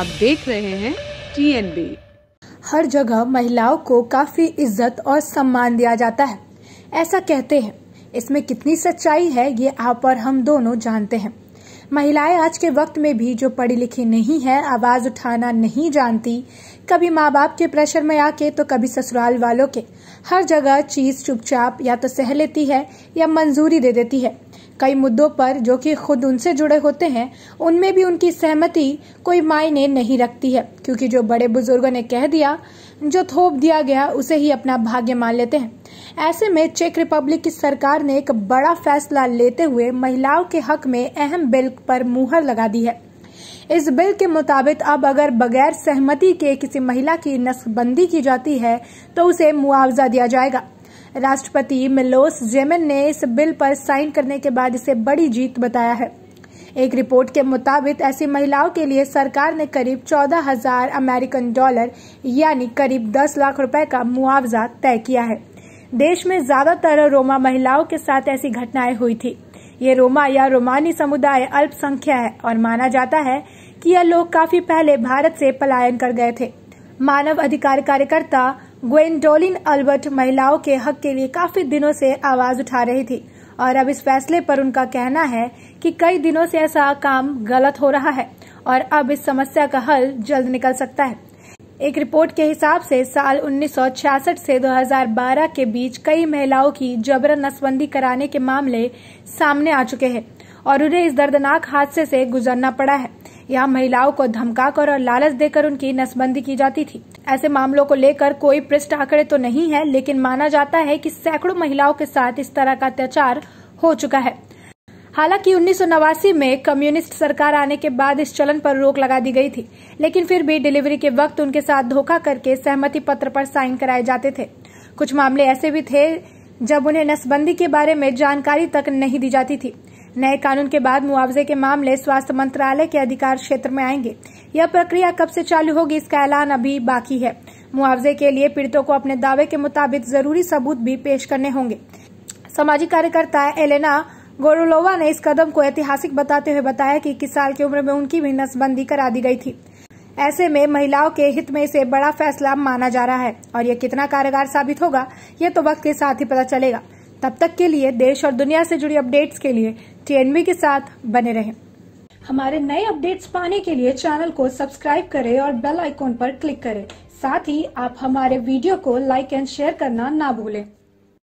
आप देख रहे हैं बी हर जगह महिलाओं को काफी इज्जत और सम्मान दिया जाता है ऐसा कहते हैं इसमें कितनी सच्चाई है ये आप और हम दोनों जानते हैं महिलाएं आज के वक्त में भी जो पढ़ी लिखी नहीं है आवाज उठाना नहीं जानती कभी माँ बाप के प्रेशर में आके तो कभी ससुराल वालों के हर जगह चीज चुपचाप या तो सह लेती है या मंजूरी दे देती है कई मुद्दों पर जो कि खुद उनसे जुड़े होते हैं उनमें भी उनकी सहमति कोई मायने नहीं रखती है क्योंकि जो बड़े बुजुर्गों ने कह दिया जो थोप दिया गया उसे ही अपना भाग्य मान लेते हैं ऐसे में चेक रिपब्लिक की सरकार ने एक बड़ा फैसला लेते हुए महिलाओं के हक में अहम बिल पर मुहर लगा दी है इस बिल के मुताबिक अब अगर बगैर सहमति के किसी महिला की नस्लबंदी की जाती है तो उसे मुआवजा दिया जाएगा राष्ट्रपति मिलोस जेमिन ने इस बिल पर साइन करने के बाद इसे बड़ी जीत बताया है एक रिपोर्ट के मुताबिक ऐसी महिलाओं के लिए सरकार ने करीब चौदह हजार अमेरिकन डॉलर यानी करीब दस लाख रुपए का मुआवजा तय किया है देश में ज्यादातर रोमा महिलाओं के साथ ऐसी घटनाएं हुई थी ये रोमा या रोमानी समुदाय अल्पसंख्या है और माना जाता है कि यह लोग काफी पहले भारत से पलायन कर गए थे मानव अधिकार कार्यकर्ता ग्वेंडोलिन अल्बर्ट महिलाओं के हक के लिए काफी दिनों से आवाज उठा रही थी और अब इस फैसले पर उनका कहना है कि कई दिनों से ऐसा काम गलत हो रहा है और अब इस समस्या का हल जल्द निकल सकता है एक रिपोर्ट के हिसाब से साल 1966 से 2012 के बीच कई महिलाओं की जबरन नसबंदी कराने के मामले सामने आ चुके हैं और उन्हें इस दर्दनाक हादसे से गुजरना पड़ा है यहाँ महिलाओं को धमकाकर और लालच देकर उनकी नसबंदी की जाती थी ऐसे मामलों को लेकर कोई पृष्ठ आंकड़े तो नहीं है लेकिन माना जाता है कि सैकड़ों महिलाओं के साथ इस तरह का अत्याचार हो चुका है हालांकि उन्नीस में कम्युनिस्ट सरकार आने के बाद इस चलन पर रोक लगा दी गई थी लेकिन फिर भी डिलीवरी के वक्त उनके साथ धोखा करके सहमति पत्र पर साइन कराए जाते थे कुछ मामले ऐसे भी थे जब उन्हें नसबंदी के बारे में जानकारी तक नहीं दी जाती थी नए कानून के बाद मुआवजे के मामले स्वास्थ्य मंत्रालय के अधिकार क्षेत्र में आएंगे यह प्रक्रिया कब से चालू होगी इसका ऐलान अभी बाकी है मुआवजे के लिए पीड़ितों को अपने दावे के मुताबिक जरूरी सबूत भी पेश करने होंगे सामाजिक कार्यकर्ता एलेना गोरुलोवा ने इस कदम को ऐतिहासिक बताते हुए बताया कि इक्कीस साल की उम्र में उनकी भी नसबंदी करा दी गई थी ऐसे में महिलाओं के हित में इसे बड़ा फैसला माना जा रहा है और यह कितना कारगर साबित होगा ये तो वक्त के साथ ही पता चलेगा तब तक के लिए देश और दुनिया से जुड़ी अपडेट्स के लिए टीएनवी के साथ बने रहें हमारे नए अपडेट्स पाने के लिए चैनल को सब्सक्राइब करें और बेल आइकॉन पर क्लिक करें साथ ही आप हमारे वीडियो को लाइक एंड शेयर करना ना भूलें